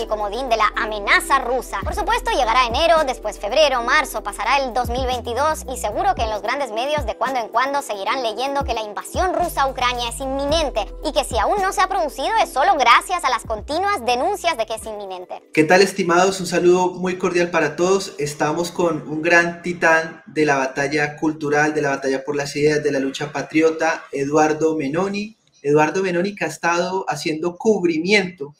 el comodín de la amenaza rusa. Por supuesto, llegará enero, después febrero, marzo, pasará el 2022 y seguro que en los grandes medios de cuando en cuando seguirán leyendo que la invasión rusa a Ucrania es inminente y que si aún no se ha producido es solo gracias a las continuas denuncias de que es inminente. ¿Qué tal, estimados? Un saludo muy cordial para todos. Estamos con un gran titán de la batalla cultural, de la batalla por las ideas, de la lucha patriota, Eduardo Menoni. Eduardo Menoni que ha estado haciendo cubrimiento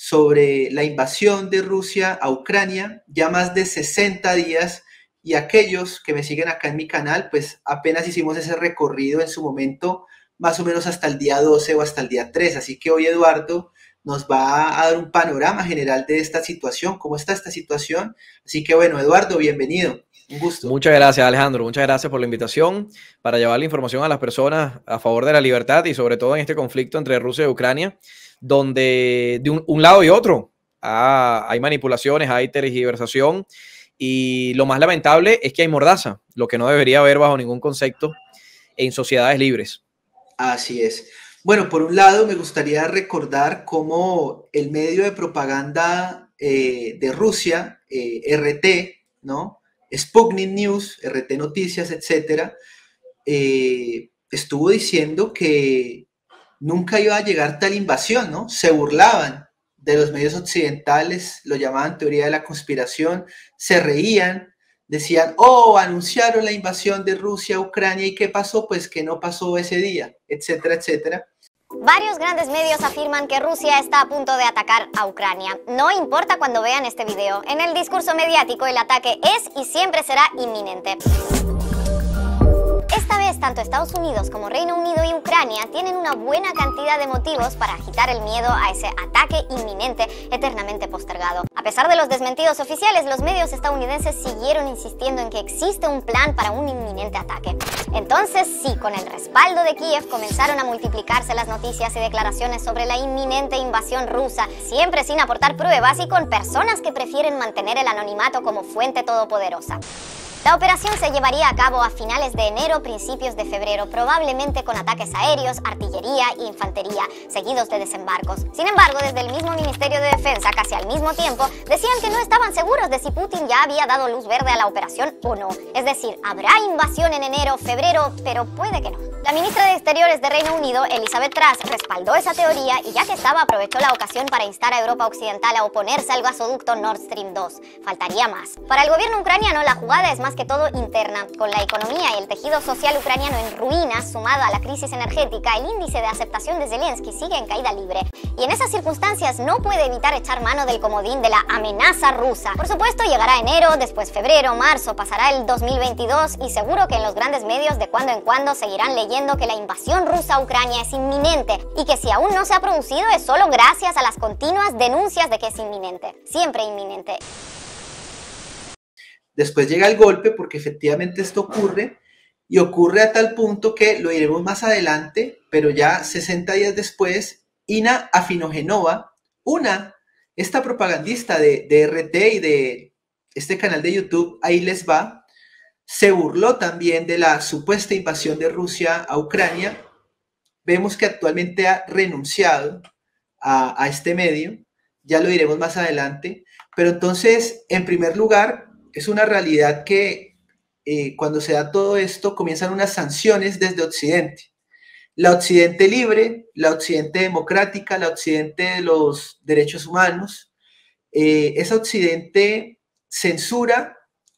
sobre la invasión de Rusia a Ucrania, ya más de 60 días, y aquellos que me siguen acá en mi canal, pues apenas hicimos ese recorrido en su momento, más o menos hasta el día 12 o hasta el día 3, así que hoy Eduardo nos va a dar un panorama general de esta situación, cómo está esta situación. Así que bueno, Eduardo, bienvenido. Un gusto. Muchas gracias, Alejandro. Muchas gracias por la invitación para llevar la información a las personas a favor de la libertad y sobre todo en este conflicto entre Rusia y Ucrania, donde de un, lado y otro hay manipulaciones, hay tergiversación y lo más lamentable es que hay mordaza, lo que no debería haber bajo ningún concepto en sociedades libres. Así es. Bueno, por un lado me gustaría recordar cómo el medio de propaganda eh, de Rusia, eh, RT, ¿no? Sputnik News, RT Noticias, etcétera, eh, estuvo diciendo que nunca iba a llegar tal invasión, ¿no? Se burlaban de los medios occidentales, lo llamaban teoría de la conspiración, se reían, decían, oh, anunciaron la invasión de Rusia a Ucrania y qué pasó, pues que no pasó ese día, etcétera, etcétera. Varios grandes medios afirman que Rusia está a punto de atacar a Ucrania. No importa cuando vean este video, en el discurso mediático el ataque es y siempre será inminente. Esta vez tanto Estados Unidos como Reino Unido y Ucrania tienen una buena cantidad de motivos para agitar el miedo a ese ataque inminente eternamente postergado. A pesar de los desmentidos oficiales, los medios estadounidenses siguieron insistiendo en que existe un plan para un inminente ataque. Entonces, sí, con el respaldo de Kiev comenzaron a multiplicarse las noticias y declaraciones sobre la inminente invasión rusa, siempre sin aportar pruebas y con personas que prefieren mantener el anonimato como fuente todopoderosa. La operación se llevaría a cabo a finales de enero, principios de febrero, probablemente con ataques aéreos, artillería e infantería, seguidos de desembarcos. Sin embargo, desde el mismo Ministerio de Defensa, casi al mismo tiempo, decían que no estaban seguros de si Putin ya había dado luz verde a la operación o no. Es decir, habrá invasión en enero, febrero, pero puede que no. La ministra de Exteriores de Reino Unido, Elizabeth Truss, respaldó esa teoría y ya que estaba aprovechó la ocasión para instar a Europa Occidental a oponerse al gasoducto Nord Stream 2. Faltaría más. Para el gobierno ucraniano la jugada es más que todo interna. Con la economía y el tejido social ucraniano en ruinas, sumado a la crisis energética, el índice de aceptación de Zelensky sigue en caída libre. Y en esas circunstancias no puede evitar echar mano del comodín de la amenaza rusa. Por supuesto, llegará enero, después febrero, marzo, pasará el 2022 y seguro que en los grandes medios de cuando en cuando seguirán leyendo que la invasión rusa a Ucrania es inminente y que si aún no se ha producido es solo gracias a las continuas denuncias de que es inminente. Siempre inminente. Después llega el golpe porque efectivamente esto ocurre y ocurre a tal punto que lo iremos más adelante, pero ya 60 días después, Ina Afinogenova, una, esta propagandista de, RT y de este canal de YouTube, ahí les va, se burló también de la supuesta invasión de Rusia a Ucrania. Vemos que actualmente ha renunciado a, este medio, ya lo iremos más adelante, pero entonces, en primer lugar, es una realidad que eh, cuando se da todo esto, comienzan unas sanciones desde Occidente. La Occidente libre, la Occidente democrática, la Occidente de los derechos humanos, eh, esa Occidente censura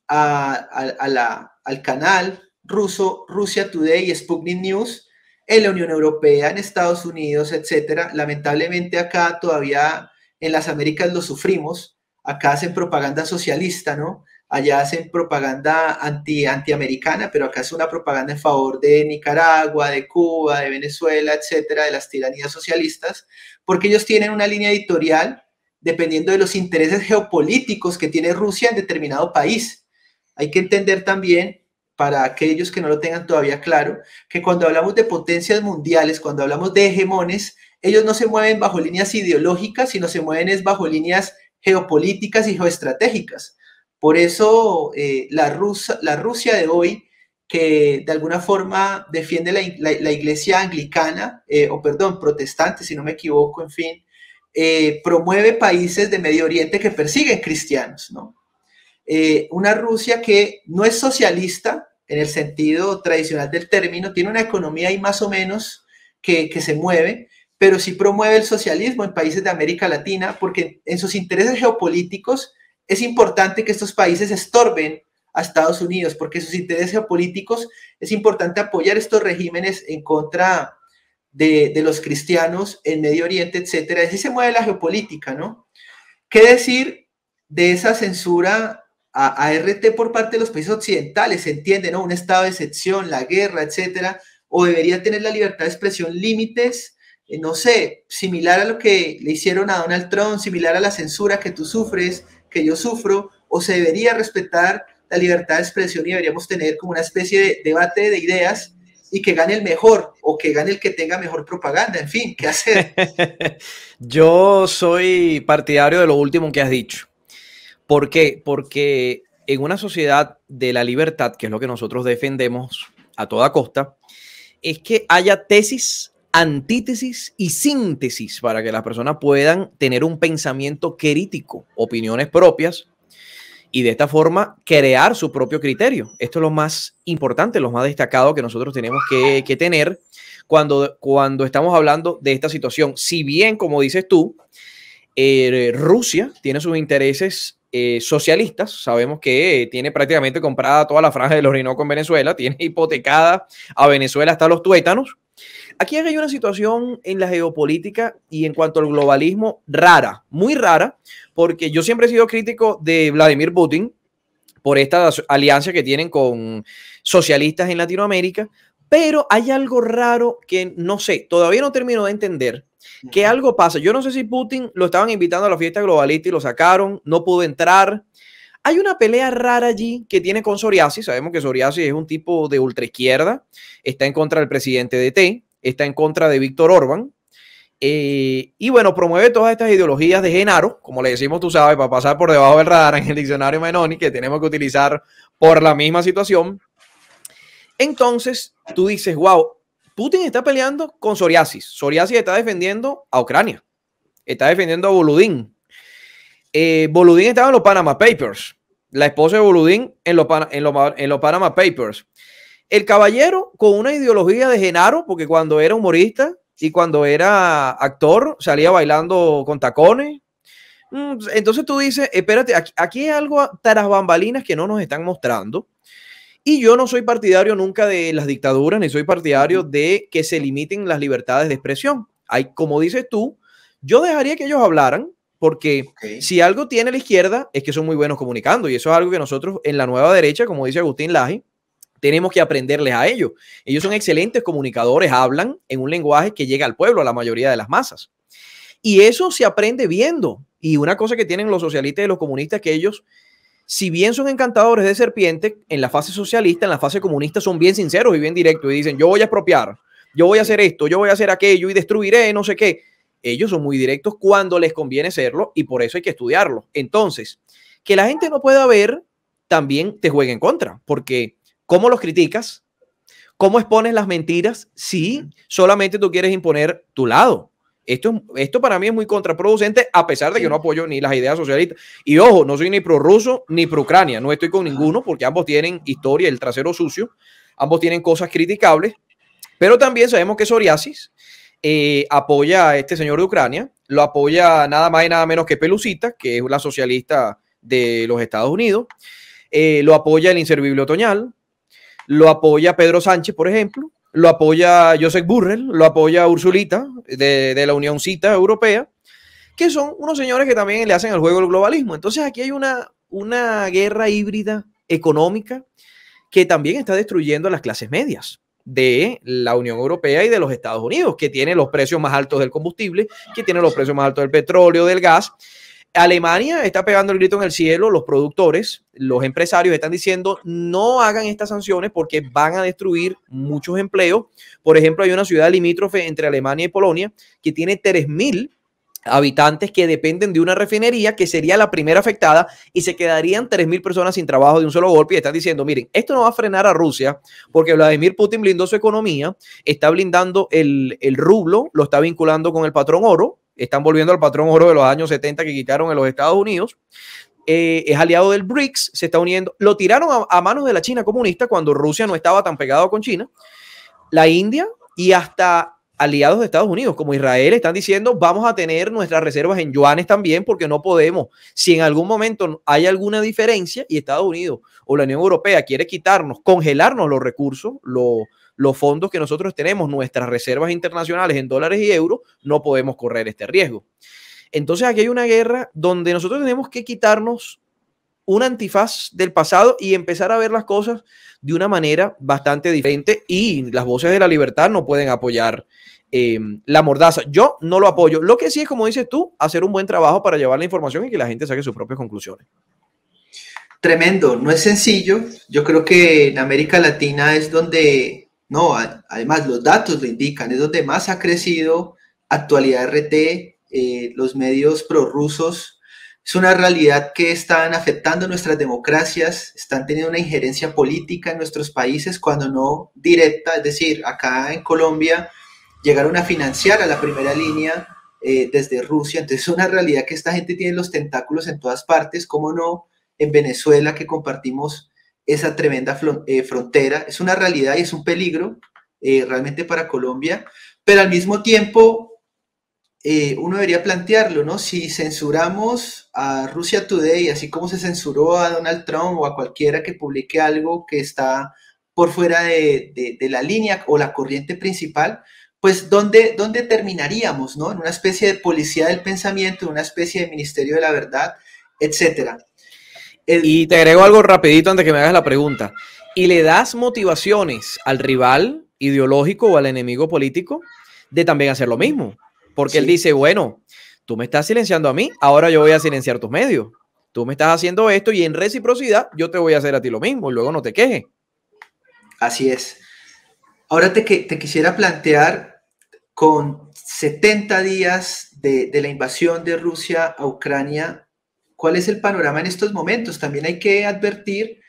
al canal ruso Rusia Today y Sputnik News en la Unión Europea, en Estados Unidos, etc. Lamentablemente acá todavía en las Américas lo sufrimos, acá hacen propaganda socialista, ¿no? allá hacen propaganda anti, antiamericana, pero acá es una propaganda en favor de Nicaragua, de Cuba, de Venezuela, etcétera, de las tiranías socialistas, porque ellos tienen una línea editorial dependiendo de los intereses geopolíticos que tiene Rusia en determinado país. Hay que entender también, para aquellos que no lo tengan todavía claro, que cuando hablamos de potencias mundiales, cuando hablamos de hegemones, ellos no se mueven bajo líneas ideológicas, sino se mueven bajo líneas geopolíticas y geoestratégicas. Por eso eh, la, la Rusia de hoy, que de alguna forma defiende la, iglesia anglicana, eh, o perdón, protestante, si no me equivoco, en fin, eh, promueve países de Medio Oriente que persiguen cristianos, ¿no? una Rusia que no es socialista en el sentido tradicional del término, tiene una economía ahí más o menos que, que se mueve, pero sí promueve el socialismo en países de América Latina, porque en sus intereses geopolíticos es importante que estos países estorben a Estados Unidos, porque sus intereses geopolíticos es importante apoyar estos regímenes en contra de, los cristianos en Medio Oriente, etcétera. Así se mueve la geopolítica, ¿no? ¿Qué decir de esa censura a, RT por parte de los países occidentales? Se entiende, ¿no? Un estado de excepción, la guerra, etcétera, o debería tener la libertad de expresión límites, eh, no sé, similar a lo que le hicieron a Donald Trump, similar a la censura que tú sufres, que yo sufro o se debería respetar la libertad de expresión y deberíamos tener como una especie de debate de ideas y que gane el mejor o que gane el que tenga mejor propaganda, en fin, ¿qué hacer? yo soy partidario de lo último que has dicho. ¿Por qué? Porque en una sociedad de la libertad, que es lo que nosotros defendemos a toda costa, es que haya tesis antítesis y síntesis para que las personas puedan tener un pensamiento crítico, opiniones propias y de esta forma crear su propio criterio. Esto es lo más importante, lo más destacado que nosotros tenemos que, tener cuando, cuando estamos hablando de esta situación. Si bien, como dices tú, eh, Rusia tiene sus intereses eh, socialistas. Sabemos que tiene prácticamente comprada toda la franja del Orinoco en Venezuela, tiene hipotecada a Venezuela hasta los tuétanos aquí hay una situación en la geopolítica y en cuanto al globalismo rara, muy rara, porque yo siempre he sido crítico de Vladimir Putin por esta alianza que tienen con socialistas en Latinoamérica, pero hay algo raro que no sé, todavía no termino de entender que algo pasa. Yo no sé si Putin lo estaban invitando a la fiesta globalista y lo sacaron, no pudo entrar. Hay una pelea rara allí que tiene con Soriasi. Sabemos que Soriasi es un tipo de izquierda. está en contra del presidente de está en contra de Víctor Orban. Eh, y bueno, promueve todas estas ideologías de Genaro, como le decimos, tú sabes, para pasar por debajo del radar en el diccionario Menoni, que tenemos que utilizar por la misma situación. Entonces, tú dices, wow, Putin está peleando con Soriasis. Soriasis está defendiendo a Ucrania. Está defendiendo a Boludín. Boludín eh, estaba en los Panama Papers. La esposa de Boludín en los, en los, en los Panama Papers. El caballero con una ideología de Genaro, porque cuando era humorista y cuando era actor salía bailando con tacones. Mm, entonces tú dices, espérate, aquí hay algo tras bambalinas que no nos están mostrando. Y yo no soy partidario nunca de las dictaduras, ni soy partidario de que se limiten las libertades de expresión. Hay, como dices tú, yo dejaría que ellos hablaran, porque si algo tiene la izquierda es que son muy buenos comunicando, y eso es algo que nosotros en la nueva derecha, como dice Agustín Laje, tenemos que aprenderles a ellos. Ellos son excelentes comunicadores, hablan en un lenguaje que llega al pueblo, a la mayoría de las masas. Y eso se aprende viendo. Y una cosa que tienen los socialistas y los comunistas que ellos, si bien son encantadores de serpiente en la fase socialista, en la fase comunista, son bien sinceros y bien directos y dicen, yo voy a expropiar, yo voy a hacer esto, yo voy a hacer aquello y destruiré, no sé qué. Ellos son muy directos cuando les conviene serlo y por eso hay que estudiarlo. Entonces, que la gente no pueda ver también te juega en contra, porque ¿Cómo los criticas? ¿Cómo expones las mentiras si solamente tú quieres imponer tu lado? Esto, esto para mí es muy contraproducente, a pesar de que no apoyo ni las ideas socialistas. Y ojo, no soy ni pro ruso ni pro Ucrania, no estoy con ninguno porque ambos tienen historia, el trasero sucio, ambos tienen cosas criticables, pero también sabemos que Soriasis eh, apoya a este señor de Ucrania, lo apoya nada más y nada menos que Pelucita, que es la socialista de los Estados Unidos, eh, lo apoya el inservible otoñal, lo apoya Pedro Sánchez, por ejemplo, lo apoya Josep Burrell, lo apoya Ursulita de, de la Cita Europea, que son unos señores que también le hacen el juego el globalismo. Entonces aquí hay una, una guerra híbrida económica que también está destruyendo a las clases medias de la Unión Europea y de los Estados Unidos, que tiene los precios más altos del combustible, que tiene los precios más altos del petróleo, del gas, Alemania está pegando el grito en el cielo, los productores, los empresarios están diciendo no hagan estas sanciones porque van a destruir muchos empleos. Por ejemplo, hay una ciudad limítrofe entre Alemania y Polonia que tiene 3.000 habitantes que dependen de una refinería que sería la primera afectada y se quedarían 3.000 personas sin trabajo de un solo golpe y están diciendo, miren, esto no va a frenar a Rusia porque Vladimir Putin blindó su economía, está blindando el, el rublo, lo está vinculando con el patrón oro, están volviendo al patrón oro de los años 70 que quitaron en los Estados Unidos. Eh, es aliado del BRICS, se está uniendo. Lo tiraron a, manos de la China comunista cuando Rusia no estaba tan pegado con China. La India y hasta aliados de Estados Unidos, como Israel, están diciendo, vamos a tener nuestras reservas en yuanes también, porque no podemos. Si en algún momento hay alguna diferencia y Estados Unidos o la Unión Europea quiere quitarnos, congelarnos los recursos, los los fondos que nosotros tenemos, nuestras reservas internacionales en dólares y euros, no podemos correr este riesgo. Entonces aquí hay una guerra donde nosotros tenemos que quitarnos un antifaz del pasado y empezar a ver las cosas de una manera bastante diferente y las voces de la libertad no pueden apoyar em, la mordaza. Yo no lo apoyo. Lo que sí es, como dices tú, hacer un buen trabajo para llevar la información y que la gente saque sus propias conclusiones. Tremendo, no es sencillo. Yo creo que en América Latina es donde no, además los datos lo indican, es donde más ha crecido actualidad RT, eh, los medios prorrusos. Es una realidad que están afectando nuestras democracias, están teniendo una injerencia política en nuestros países, cuando no directa, es decir, acá en Colombia llegaron a financiar a la primera línea eh, desde Rusia. Entonces es una realidad que esta gente tiene los tentáculos en todas partes, como no en Venezuela que compartimos esa tremenda eh, frontera. Es una realidad y es un peligro eh, realmente para Colombia, pero al mismo tiempo eh, uno debería plantearlo, ¿no? Si censuramos a Rusia Today, así como se censuró a Donald Trump o a cualquiera que publique algo que está por fuera de, la línea o la corriente principal, pues ¿dónde, ¿dónde terminaríamos, ¿no? En una especie de policía del pensamiento, en una especie de ministerio de la verdad, etcétera. Y te agrego algo rapidito antes que me hagas la pregunta. ¿Y le das motivaciones al rival ideológico o al enemigo político de también hacer lo mismo? Porque él dice, bueno, tú me estás silenciando a mí, ahora yo voy a silenciar tus medios. Tú me estás haciendo esto y en reciprocidad yo te voy a hacer a ti lo mismo y luego no te quejes. Así es. Ahora te, te quisiera plantear con 70 días de, de la invasión de Rusia a Ucrania, cuál es el panorama en estos momentos. También hay que advertir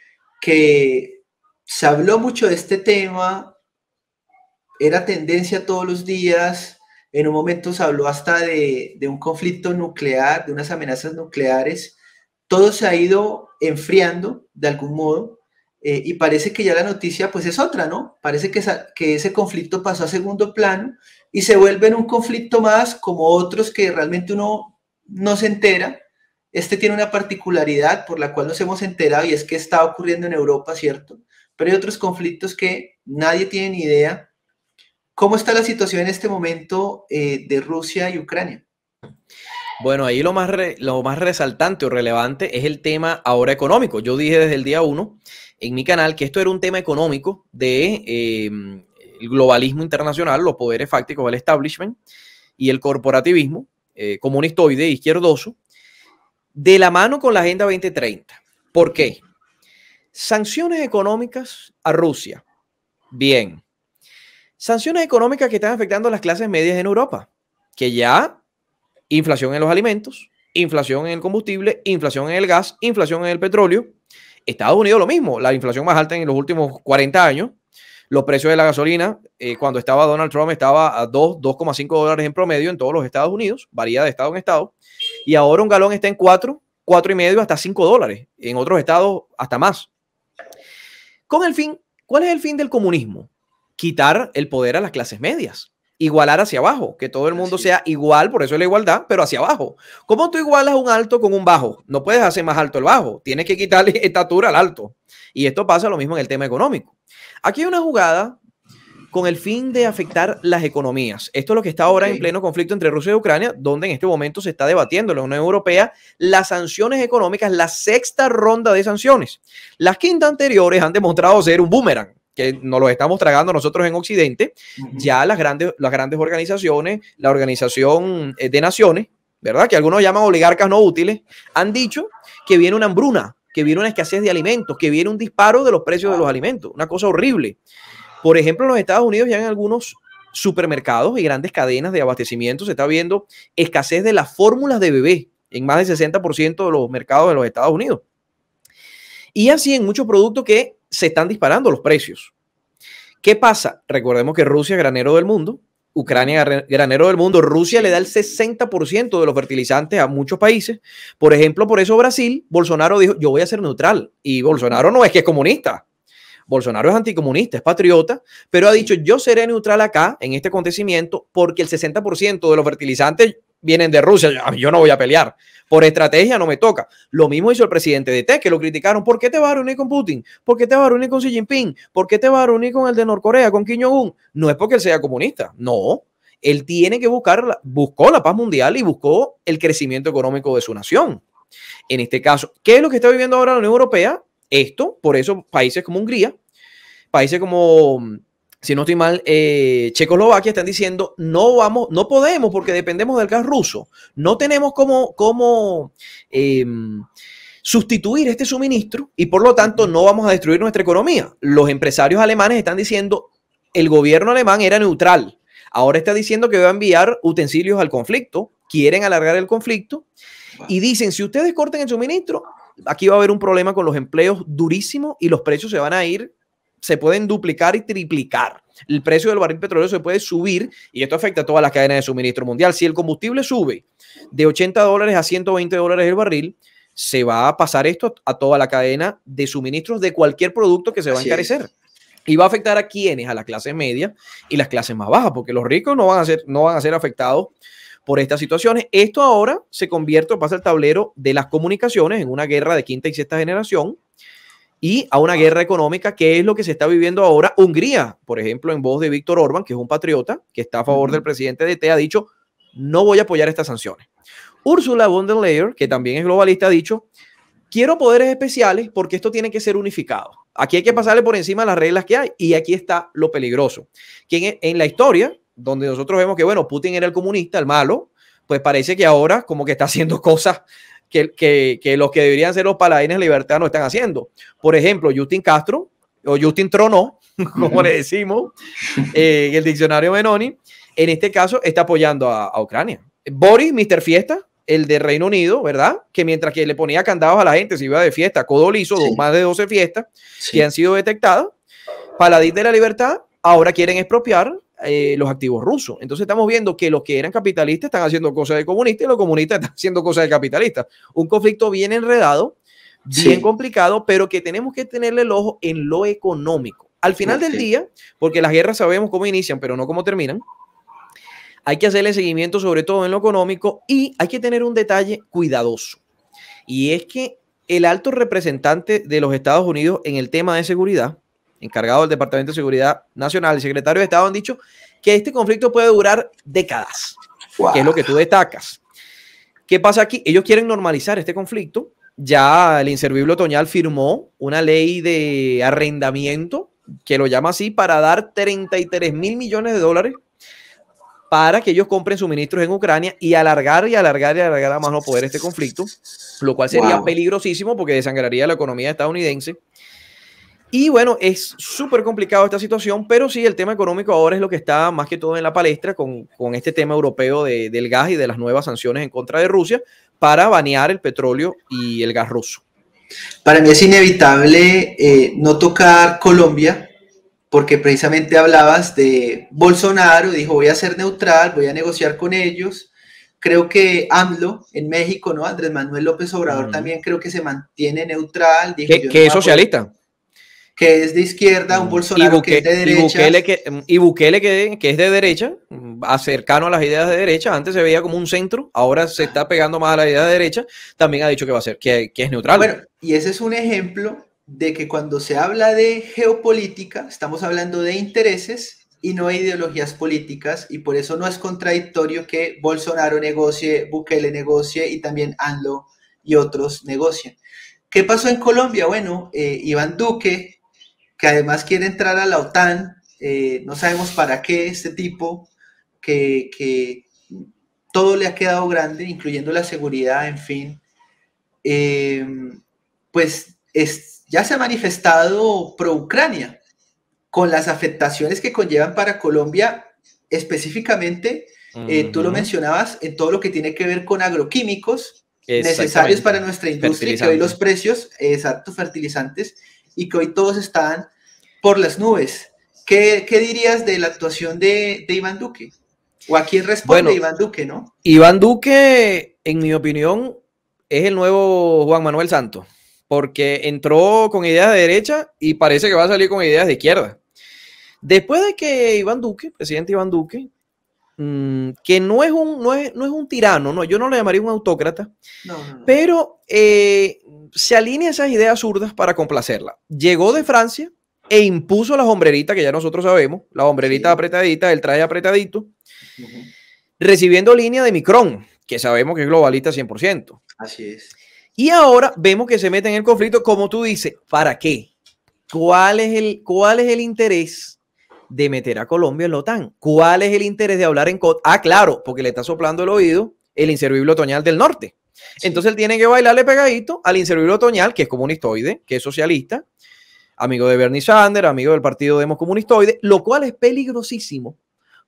que se habló mucho de este tema, era tendencia todos los días, en un momento se habló hasta de, un conflicto nuclear, de unas amenazas nucleares, todo se ha ido enfriando de algún modo eh, y parece que ya la noticia pues es otra, ¿no? Parece que, que ese conflicto pasó a segundo plano y se vuelve en un conflicto más como otros que realmente uno no se entera este tiene una particularidad por la cual nos hemos enterado y es que está ocurriendo en Europa, ¿cierto? Pero hay otros conflictos que nadie tiene ni idea. ¿Cómo está la situación en este momento eh, de Rusia y Ucrania? Bueno, ahí lo más, resaltante o relevante es el tema ahora económico. Yo dije desde el día uno en mi canal que esto era un tema económico de em, el globalismo internacional, los poderes fácticos el establishment y el corporativismo eh, comunistoide izquierdoso de la mano con la Agenda 2030. ¿Por qué? Sanciones económicas a Rusia. Bien. Sanciones económicas que están afectando a las clases medias en Europa, que ya inflación en los alimentos, inflación en el combustible, inflación en el gas, inflación en el petróleo. Estados Unidos lo mismo, la inflación más alta en los últimos 40 años. Los precios de la gasolina, eh, cuando estaba Donald Trump, estaba a 2,5 dólares en promedio en todos los Estados Unidos, varía de estado en estado y ahora un galón está en 4, cuatro y medio hasta cinco dólares, en otros estados hasta más. Con el fin, ¿cuál es el fin del comunismo? Quitar el poder a las clases medias, igualar hacia abajo, que todo el mundo sea igual, por eso es la igualdad, pero hacia abajo. ¿Cómo tú igualas un alto con un bajo? No puedes hacer más alto el bajo, tienes que quitarle estatura al alto. Y esto pasa lo mismo en el tema económico. Aquí hay una jugada con el fin de afectar las economías. Esto es lo que está ahora en pleno conflicto entre Rusia y Ucrania, donde en este momento se está debatiendo en la Unión Europea las sanciones económicas, la sexta ronda de sanciones. Las quintas anteriores han demostrado ser un boomerang que nos lo estamos tragando nosotros en Occidente, ya las grandes, las grandes organizaciones, la Organización eh, de Naciones, ¿verdad? Que algunos llaman oligarcas no útiles, han dicho que viene una hambruna, que viene una escasez de alimentos, que viene un disparo de los precios de los alimentos, una cosa horrible. Por ejemplo, en los Estados Unidos ya en algunos supermercados y grandes cadenas de abastecimiento se está viendo escasez de las fórmulas de bebé en más del 60% de los mercados de los Estados Unidos. Y así en muchos productos que se están disparando los precios. ¿Qué pasa? Recordemos que Rusia es granero del mundo, Ucrania granero del mundo, Rusia le da el 60% de los fertilizantes a muchos países. Por ejemplo, por eso Brasil, Bolsonaro dijo, yo voy a ser neutral. Y Bolsonaro no es que es comunista. Bolsonaro es anticomunista, es patriota, pero ha dicho yo seré neutral acá en este acontecimiento porque el 60% de los fertilizantes vienen de Rusia, yo no voy a pelear. Por estrategia no me toca. Lo mismo hizo el presidente de TEC, que lo criticaron. ¿Por qué te vas a reunir con Putin? ¿Por qué te vas a reunir con Xi Jinping? ¿Por qué te vas a reunir con el de Norcorea, con Kim Jong-un? No es porque él sea comunista, no. Él tiene que buscar, buscó la paz mundial y buscó el crecimiento económico de su nación. En este caso, ¿qué es lo que está viviendo ahora la Unión Europea? Esto, por eso países como Hungría países como, si no estoy mal, eh, Checoslovaquia están diciendo, no vamos, no podemos porque dependemos del gas ruso. No tenemos cómo, cómo em, sustituir este suministro y por lo tanto no vamos a destruir nuestra economía. Los empresarios alemanes están diciendo, el gobierno alemán era neutral. Ahora está diciendo que va a enviar utensilios al conflicto, quieren alargar el conflicto y dicen, si ustedes corten el suministro, aquí va a haber un problema con los empleos durísimos y los precios se van a ir se pueden duplicar y triplicar. El precio del barril petrolero se puede subir y esto afecta a todas las cadenas de suministro mundial. Si el combustible sube de 80 dólares a 120 dólares el barril, se va a pasar esto a toda la cadena de suministros de cualquier producto que se va a encarecer. Y va a afectar a quienes, a la clase media y las clases más bajas, porque los ricos no van a ser, no van a ser afectados por estas situaciones. Esto ahora se convierte, pasa el tablero de las comunicaciones en una guerra de quinta y sexta generación, y a una guerra económica que es lo que se está viviendo ahora. Hungría, por ejemplo, en voz de Víctor Orbán, que es un patriota, que está a favor del presidente de T, ha dicho, no voy a apoyar estas sanciones. Ursula von der Leyen, que también es globalista, ha dicho, quiero poderes especiales porque esto tiene que ser unificado. Aquí hay que pasarle por encima las reglas que hay y aquí está lo peligroso. Que en, la historia, donde nosotros vemos que, bueno, Putin era el comunista, el malo, pues parece que ahora como que está haciendo cosas que, que, que los que deberían ser los paladines de libertad no están haciendo. Por ejemplo, Justin Castro o Justin Trono, como le decimos eh, en el diccionario Benoni, en este caso está apoyando a, Ucrania. Boris, Mr. Fiesta, el de Reino Unido, ¿verdad? Que mientras que le ponía candados a la gente, se iba de fiesta, codo liso más de 12 fiestas que han sido detectadas. Paladín de la Libertad, ahora quieren expropiar eh, los activos rusos. Entonces estamos viendo que los que eran capitalistas están haciendo cosas de comunistas y los comunistas están haciendo cosas de capitalistas. Un conflicto bien enredado, bien complicado, pero que tenemos que tenerle el ojo en lo económico. Al final del día, porque las guerras sabemos cómo inician, pero no cómo terminan, hay que hacerle seguimiento sobre todo en lo económico y hay que tener un detalle cuidadoso. Y es que el alto representante de los Estados Unidos en el tema de seguridad encargado del Departamento de Seguridad Nacional, y secretario de Estado, han dicho que este conflicto puede durar décadas, es lo que tú destacas. ¿Qué pasa aquí? Ellos quieren normalizar este conflicto. Ya el inservible otoñal firmó una ley de arrendamiento, que lo llama así, para dar 33 mil millones de dólares para que ellos compren suministros en Ucrania y alargar y alargar y alargar a más no poder este conflicto, lo cual sería peligrosísimo porque desangraría la economía estadounidense y bueno, es súper complicado esta situación, pero sí, el tema económico ahora es lo que está más que todo en la palestra con, este tema europeo del gas y de las nuevas sanciones en contra de Rusia para banear el petróleo y el gas ruso. Para mí es inevitable eh, no tocar Colombia, porque precisamente hablabas de Bolsonaro, dijo voy a ser neutral, voy a negociar con ellos. Creo que AMLO en México, ¿no? Andrés Manuel López Obrador también creo que se mantiene neutral. Dijo, que, es socialista que es de izquierda, un mm, Bolsonaro que es de derecha. Y Bukele, que, es de derecha, mm, cercano a las ideas de derecha, antes se veía como un centro, ahora se está pegando más a la idea de derecha, también ha dicho que va a ser, que, es neutral. Bueno, y ese es un ejemplo de que cuando se habla de geopolítica, estamos hablando de intereses y no de ideologías políticas, y por eso no es contradictorio que Bolsonaro negocie, Bukele negocie y también ANLO y otros negocien. ¿Qué pasó en Colombia? Bueno, eh, Iván Duque que además quiere entrar a la OTAN, eh, no sabemos para qué este tipo, que, todo le ha quedado grande, incluyendo la seguridad, en fin, eh, pues ya se ha manifestado pro-Ucrania, con las afectaciones que conllevan para Colombia específicamente, eh, tú lo mencionabas, en todo lo que tiene que ver con agroquímicos necesarios para nuestra industria, que hoy los precios, exacto, fertilizantes, y que hoy todos están por las nubes. ¿Qué, dirías de la actuación de, Iván Duque? ¿O a quién responde Iván Duque, no? Iván Duque, en mi opinión, es el nuevo Juan Manuel Santos, porque entró con ideas de derecha y parece que va a salir con ideas de izquierda. Después de que Iván Duque, presidente Iván Duque, mm, que no es un, no es, no es un tirano, no, yo no le llamaría un autócrata, pero eh, se alinea esas ideas zurdas para complacerla. Llegó de Francia, e impuso las hombreritas que ya nosotros sabemos, las hombreritas apretadita, apretaditas, el traje apretadito, recibiendo línea de Micron, que sabemos que es globalista 100%. Así es. Y ahora vemos que se mete en el conflicto, como tú dices, ¿para qué? ¿Cuál es el, cuál es el interés? de meter a Colombia en la OTAN. ¿Cuál es el interés de hablar en... Ah, claro, porque le está soplando el oído el inservible otoñal del norte. Entonces él tiene que bailarle pegadito al inservible otoñal, que es comunistoide, que es socialista, amigo de Bernie Sanders, amigo del Partido Democomunistoide, lo cual es peligrosísimo.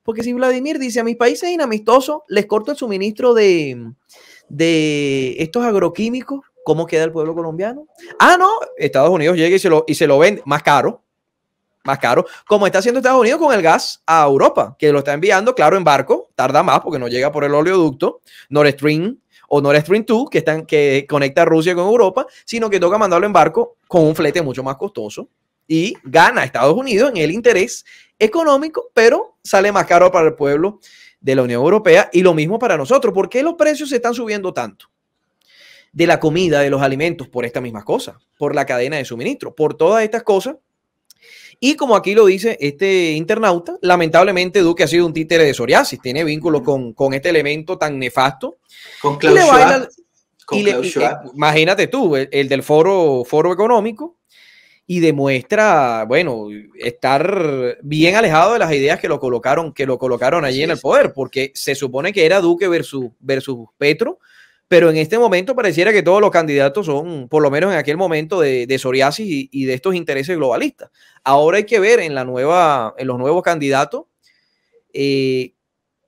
Porque si Vladimir dice a mis países inamistosos, les corto el suministro de, de estos agroquímicos, ¿cómo queda el pueblo colombiano? Ah, no, Estados Unidos llega y se lo, y se lo vende más caro, más caro, como está haciendo Estados Unidos con el gas a Europa, que lo está enviando, claro, en barco, tarda más porque no llega por el oleoducto, Nord Stream o Nord Stream 2, que, están, que conecta Rusia con Europa, sino que toca mandarlo en barco con un flete mucho más costoso y gana Estados Unidos en el interés económico, pero sale más caro para el pueblo de la Unión Europea y lo mismo para nosotros. ¿Por qué los precios se están subiendo tanto? De la comida, de los alimentos, por esta misma cosa, por la cadena de suministro, por todas estas cosas y como aquí lo dice este internauta, lamentablemente Duque ha sido un títere de psoriasis, tiene vínculo con, este elemento tan nefasto. Con eh, imagínate tú, el, del foro, foro económico, y demuestra, bueno, estar bien alejado de las ideas que lo colocaron, que lo colocaron allí en el poder, porque se supone que era Duque versus, versus Petro, pero en este momento pareciera que todos los candidatos son, por lo menos en aquel momento, de, de psoriasis y, de estos intereses globalistas. Ahora hay que ver en, la nueva, en los nuevos candidatos eh,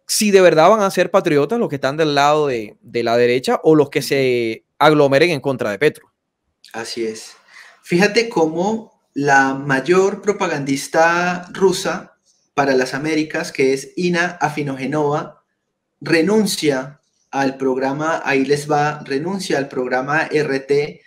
si de verdad van a ser patriotas los que están del lado de, la derecha o los que se aglomeren en contra de Petro. Así es. Fíjate cómo la mayor propagandista rusa para las Américas, que es Ina Afinogenova, renuncia al programa, ahí les va, renuncia al programa RT,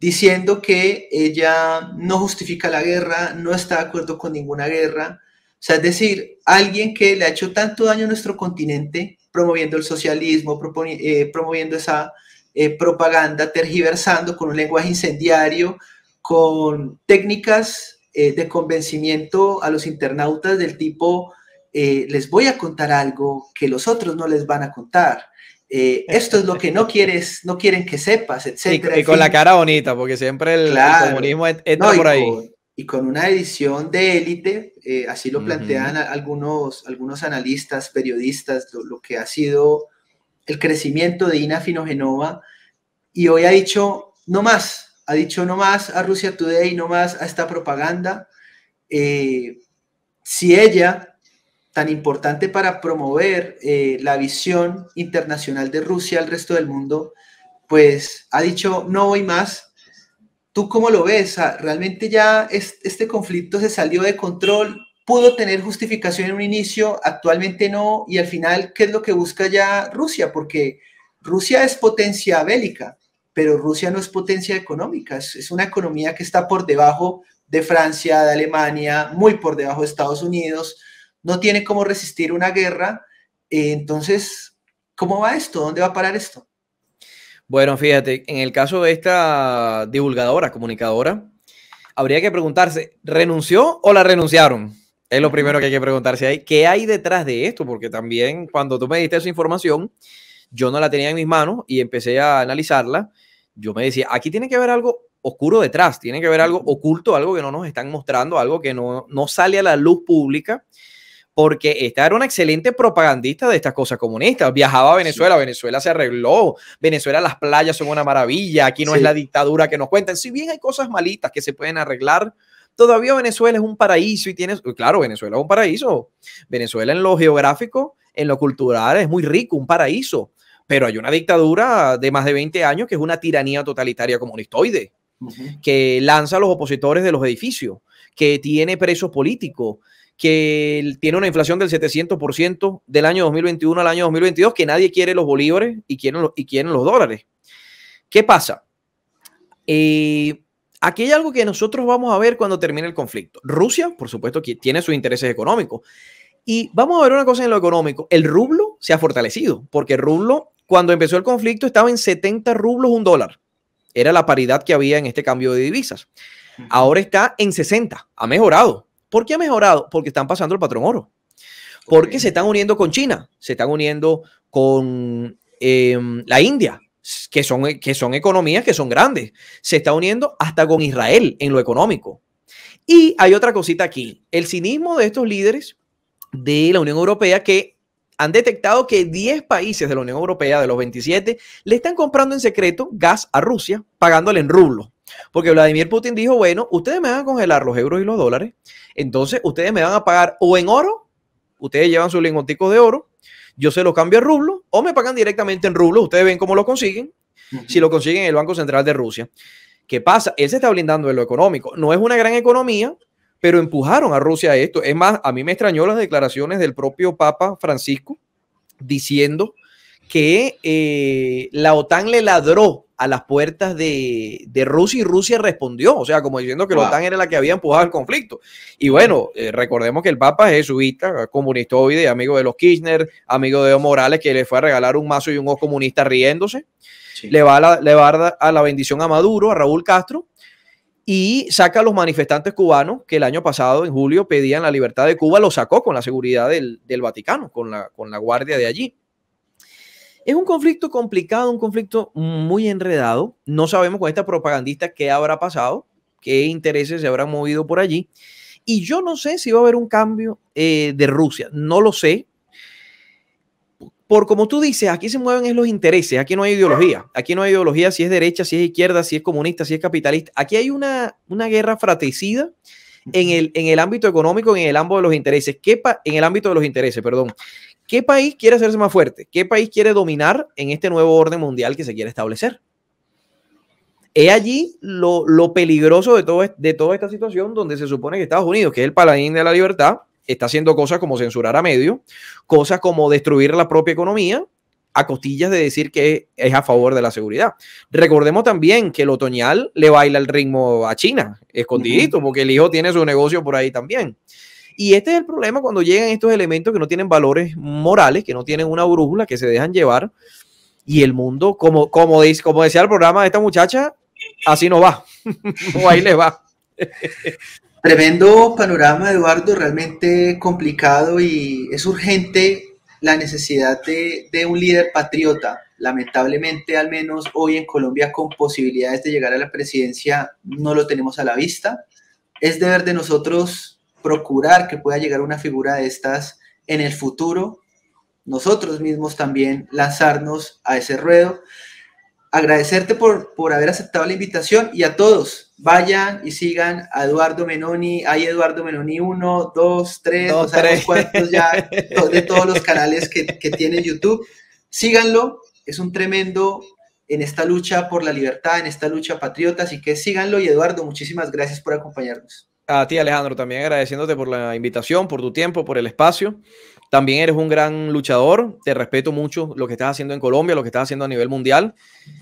diciendo que ella no justifica la guerra, no está de acuerdo con ninguna guerra. O sea, es decir, alguien que le ha hecho tanto daño a nuestro continente, promoviendo el socialismo, eh, promoviendo esa eh, propaganda, tergiversando con un lenguaje incendiario, con técnicas eh, de convencimiento a los internautas del tipo, les voy a contar algo que los otros no les van a contar. Eh, esto es lo que no quieres, no quieren que sepas, etc. Y, con la cara bonita, porque siempre el, comunismo entra por ahí. y con una edición de élite, eh, así lo plantean algunos, algunos analistas, periodistas, lo, que ha sido el crecimiento de Ina Genova y hoy ha dicho no más, ha dicho no más a Rusia Today, no más a esta propaganda. Eh, si ella tan importante para promover eh, la visión internacional de Rusia al resto del mundo, pues ha dicho no voy más. ¿Tú cómo lo ves? ¿Realmente ya este conflicto se salió de control? ¿Pudo tener justificación en un inicio? Actualmente no. Y al final, ¿qué es lo que busca ya Rusia? Porque Rusia es potencia bélica, pero Rusia no es potencia económica. Es, es una economía que está por debajo de Francia, de Alemania, muy por debajo de Estados Unidos no tiene cómo resistir una guerra. Eh, entonces, ¿cómo va esto? ¿Dónde va a parar esto? Bueno, fíjate, en el caso de esta divulgadora, comunicadora, habría que preguntarse, ¿renunció o la renunciaron? Es lo primero que hay que preguntarse ahí. ¿Qué hay detrás de esto? Porque también cuando tú me diste esa información, yo no la tenía en mis manos y empecé a analizarla. Yo me decía, aquí tiene que haber algo oscuro detrás, tiene que haber algo oculto, algo que no nos están mostrando, algo que no, no sale a la luz pública porque esta era una excelente propagandista de estas cosas comunistas. Viajaba a Venezuela, Venezuela se arregló, Venezuela las playas son una maravilla, aquí no es la dictadura que nos cuentan. Si bien hay cosas malitas que se pueden arreglar, todavía Venezuela es un paraíso y tienes, claro, Venezuela es un paraíso. Venezuela en lo geográfico, en lo cultural es muy rico, un paraíso, pero hay una dictadura de más de 20 años que es una tiranía totalitaria comunistoide, que lanza a los opositores de los edificios, que tiene presos políticos, que tiene una inflación del 700% del año 2021 al año 2022, que nadie quiere los bolívares y quieren los, y quieren los dólares. ¿Qué pasa? Eh, aquí hay algo que nosotros vamos a ver cuando termine el conflicto. Rusia, por supuesto, tiene sus intereses económicos. Y vamos a ver una cosa en lo económico. El rublo se ha fortalecido, porque el rublo, cuando empezó el conflicto, estaba en 70 rublos un dólar. Era la paridad que había en este cambio de divisas. Ahora está en 60, ha mejorado ¿Por qué ha mejorado? Porque están pasando el patrón oro. Porque se están uniendo con China, se están uniendo con em, la India, que son, que son economías que son grandes. Se está uniendo hasta con Israel en lo económico. Y hay otra cosita aquí, el cinismo de estos líderes de la Unión Europea que han detectado que 10 países de la Unión Europea, de los 27, le están comprando en secreto gas a Rusia, pagándole en rublos. Porque Vladimir Putin dijo, bueno, ustedes me van a congelar los euros y los dólares, entonces ustedes me van a pagar o en oro, ustedes llevan su lingotico de oro, yo se lo cambio a rublo, o me pagan directamente en rublo, ustedes ven cómo lo consiguen, si lo consiguen en el Banco Central de Rusia. ¿Qué pasa? Él se está blindando de lo económico. No es una gran economía, pero empujaron a Rusia a esto. Es más, a mí me extrañó las declaraciones del propio Papa Francisco diciendo que eh, la OTAN le ladró a las puertas de, Rusia y Rusia respondió, o sea, como diciendo que la OTAN era la que había empujado el conflicto. Y bueno, eh, recordemos que el Papa es jesuita, hoy, amigo de los Kirchner, amigo de Evo Morales, que le fue a regalar un mazo y un ojo comunista riéndose. Le, va a la, a la bendición a Maduro, a Raúl Castro, y saca a los manifestantes cubanos que el año pasado, en julio, pedían la libertad de Cuba, lo sacó con la seguridad del, del Vaticano, con la, con la guardia de allí. Es un conflicto complicado, un conflicto muy enredado. No sabemos con esta propagandista qué habrá pasado, qué intereses se habrán movido por allí. Y yo no sé si va a haber un cambio eh, de Rusia, no lo sé. Por como tú dices, aquí se mueven es los intereses, aquí no hay ideología, aquí no hay ideología si es derecha, si es izquierda, si es comunista, si es capitalista. Aquí hay una, una guerra fratricida en el, en el ámbito económico, en el ámbito de los intereses. ¿Qué en el ámbito de los intereses, perdón. ¿Qué país quiere hacerse más fuerte? ¿Qué país quiere dominar en este nuevo orden mundial que se quiere establecer? He allí lo, peligroso de, todo, de toda esta situación donde se supone que Estados Unidos, que es el paladín de la libertad, está haciendo cosas como censurar a medio, cosas como destruir la propia economía, a costillas de decir que es a favor de la seguridad. Recordemos también que el otoñal le baila el ritmo a China, escondidito, porque el hijo tiene su negocio por ahí también. Y este es el problema cuando llegan estos elementos que no tienen valores morales, que no tienen una brújula, que se dejan llevar. Y el mundo, como, como, dice, como decía el programa de esta muchacha, así no va. o ahí le va. Tremendo panorama, Eduardo, realmente complicado y es urgente la necesidad de, de, un líder patriota. Lamentablemente, al menos hoy en Colombia, con posibilidades de llegar a la presidencia, no lo tenemos a la vista. Es deber de nosotros procurar que pueda llegar una figura de estas en el futuro, nosotros mismos también lanzarnos a ese ruedo. Agradecerte por, por haber aceptado la invitación y a todos, vayan y sigan a Eduardo Menoni, hay Eduardo Menoni 1, 2, 3, ya, de todos los canales que, que tiene YouTube, síganlo, es un tremendo en esta lucha por la libertad, en esta lucha patriota, así que síganlo y Eduardo, muchísimas gracias por acompañarnos. A ti, Alejandro, también agradeciéndote por la invitación, por tu tiempo, por el espacio. También eres un gran luchador, te respeto mucho lo que estás haciendo en Colombia, lo que estás haciendo a nivel mundial.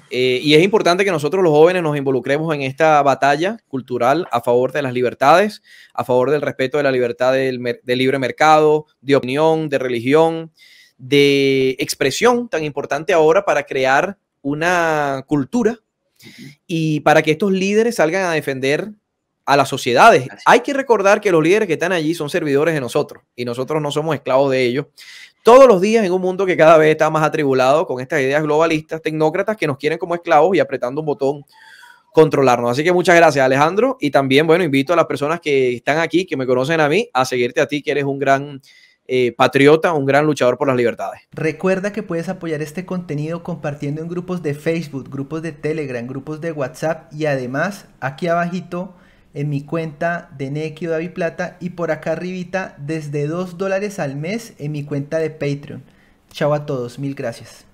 Eh, y es importante que nosotros los jóvenes nos involucremos en esta batalla cultural a favor de las libertades, a favor del respeto de la libertad del libre mercado, de opinión, de religión, de expresión, tan importante ahora para crear una cultura y para que estos líderes salgan a defender a las sociedades. Hay que recordar que los líderes que están allí son servidores de nosotros y nosotros no somos esclavos de ellos. Todos los días en un mundo que cada vez está más atribulado con estas ideas globalistas, tecnócratas que nos quieren como esclavos y apretando un botón controlarnos. Así que muchas gracias Alejandro y también, bueno, invito a las personas que están aquí, que me conocen a mí, a seguirte a ti, que eres un gran eh, patriota, un gran luchador por las libertades. Recuerda que puedes apoyar este contenido compartiendo en grupos de Facebook, grupos de Telegram, grupos de WhatsApp y además aquí abajito en mi cuenta de Nequi David Plata y por acá arribita desde 2 dólares al mes en mi cuenta de Patreon. Chao a todos, mil gracias.